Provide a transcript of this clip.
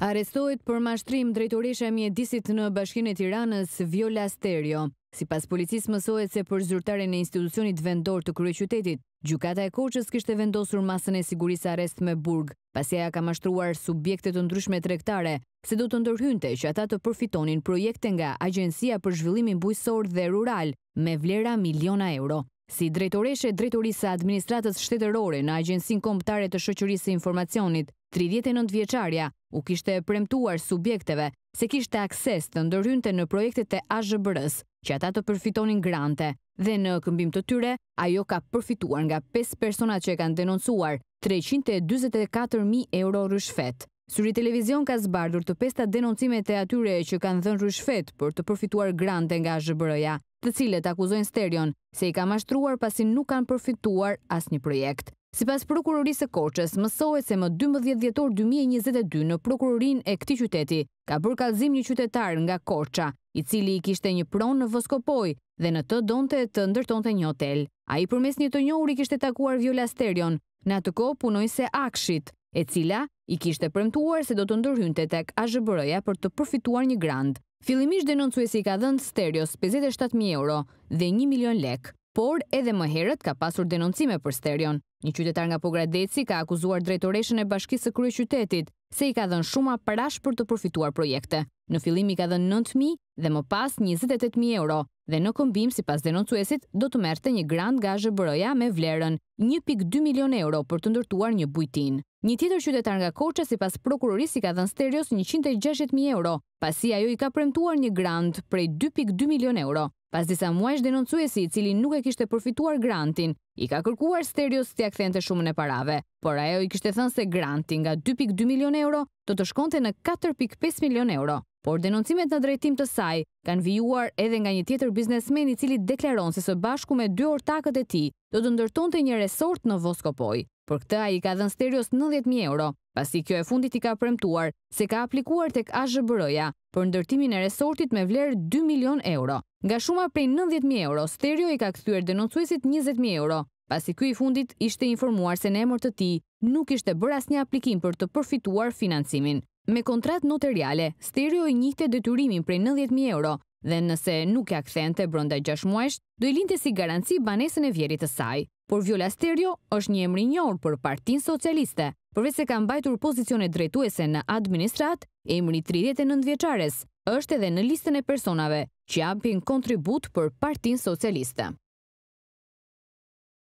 Arestojt për mashtrim drejtoresha mjedisit në bashkinë e Tiranës, Viola Sterio. Si pas policis mësojt se për zyrtare në institucionit vendor të krye qytetit, Gjukata e koqës kishte vendosur masën e sigurisë arest me burg, pasi ja ka mashtruar subjektet të ndryshme trektare, se do të ndërhynte që ata të përfitonin projekte nga Agencia për Zhvillimin Bujësor dhe Rural me vlera miliona euro. Si drejtoreshe drejtorisa administratës shtetërore në Agjensin Komptare të Shëqërisë Informacionit, 39 vjeqarja u kishte premtuar subjekteve se kishte akses të ndërhynte në projekte të AZBRS që ata të përfitonin grante dhe në këmbim të tyre, ajo ka përfituar nga 5 persona që e kanë denoncuar 324.000 euro ryshfet. Syri Televizion ka zbardur të pesta denoncimet e atyre që kanë dhënë ryshfet për të përfituar grante nga zhëbërëja, të cilët akuzojnë Sterion se i ka mashtruar pasin nuk kanë përfituar as një projekt. Si pas Prokurorisë Koqës, mësoj se më 12 djetor 2022 në Prokurorin e këti qyteti ka përkazim një qytetar nga Koqa, i cili i kishte një pronë në Voskopoj dhe në të donte të ndërtonte një hotel. A i përmes një të njohur i kishte takuar Viola Sterion, në atë ko punoj se akshit, e cila i kishte premtuar se do të ndërhynte tek AZBR-ja për të përfituar një grant. Fillimisht denoncuesi ka dhënë Sterios 57000 euro dhe 1 milion lek por edhe më herët ka pasur denoncime për Sterion. Një qytetar nga Pogradeci ka akuzuar drejtoreshën e bashkisë kërë qytetit, se i ka dhenë shuma parash për të përfituar projekte. Në filim i ka dhenë 9.000 dhe më pas 28.000 euro, dhe në këmbim si pas denoncuesit do të merte një grand gazhe bëroja me vlerën, 1.2 milion euro për të ndërtuar një bujtin. Një tjetër qytetar nga Koqës i pas prokuroris i ka dhenë Sterios 160.000 euro, pasi ajo i ka premtuar një grand prej 2.2 milion euro. Pas disa muajsh denoncuesi i cili nuk e kishte përfituar grantin, i ka kërkuar Sterios t'ia të shumën e parave, por ajo i kishte thënë se granti nga 2.2 milion euro do të shkonte në 4.5 milion euro. Por denoncimet në drejtim të saj kanë vijuar edhe nga një tjetër biznesmen i cili deklaron se së bashku me dy ortakët e tij do të ndërtonte një resort në Voskopoj. Për këtë ai ka dhënë Sterios 90000 euro, pasi kjo e fundit i ka premtuar se ka aplikuar tek AZBR-ja për ndërtimin e resortit me vlerë 2 milion euro. Nga shuma prej 90.000 euro, Sterio i ka këthyër denoncuesit 20.000 euro, pasi i fundit ishte informuar se në emër të ti nuk ishte bërë asnjë një aplikim për të përfituar financimin. Me kontrat noteriale, Sterio i njëte detyrimin prej 90.000 euro dhe nëse nuk ja këthen të brënda gjashmuesht, do i linte si garanci banesën e vjerit të saj. Por Viola Sterio është një emri njërë për partin socialiste, përve se kam bajtur pozicionet drejtuese në administrat e emri 39 vjeqares është edhe në listën e personave që japin kontribut për Partin Socialiste.